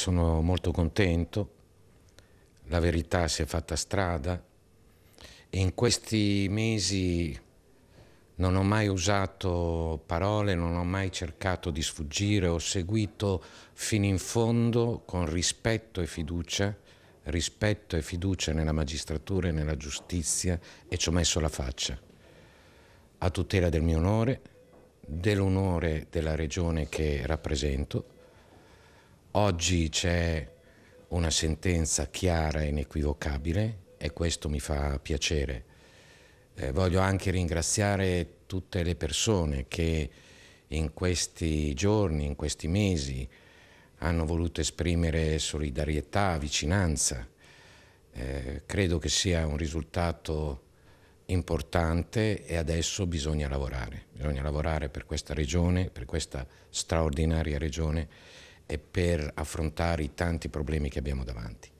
Sono molto contento, la verità si è fatta strada e in questi mesi non ho mai usato parole, non ho mai cercato di sfuggire, ho seguito fino in fondo con rispetto e fiducia, rispetto e fiducia nella magistratura e nella giustizia e ci ho messo la faccia a tutela del mio onore, dell'onore della regione che rappresento Oggi c'è una sentenza chiara e inequivocabile e questo mi fa piacere. Eh, voglio anche ringraziare tutte le persone che in questi giorni, in questi mesi, hanno voluto esprimere solidarietà, vicinanza. Eh, credo che sia un risultato importante e adesso bisogna lavorare. Bisogna lavorare per questa regione, per questa straordinaria regione e per affrontare i tanti problemi che abbiamo davanti.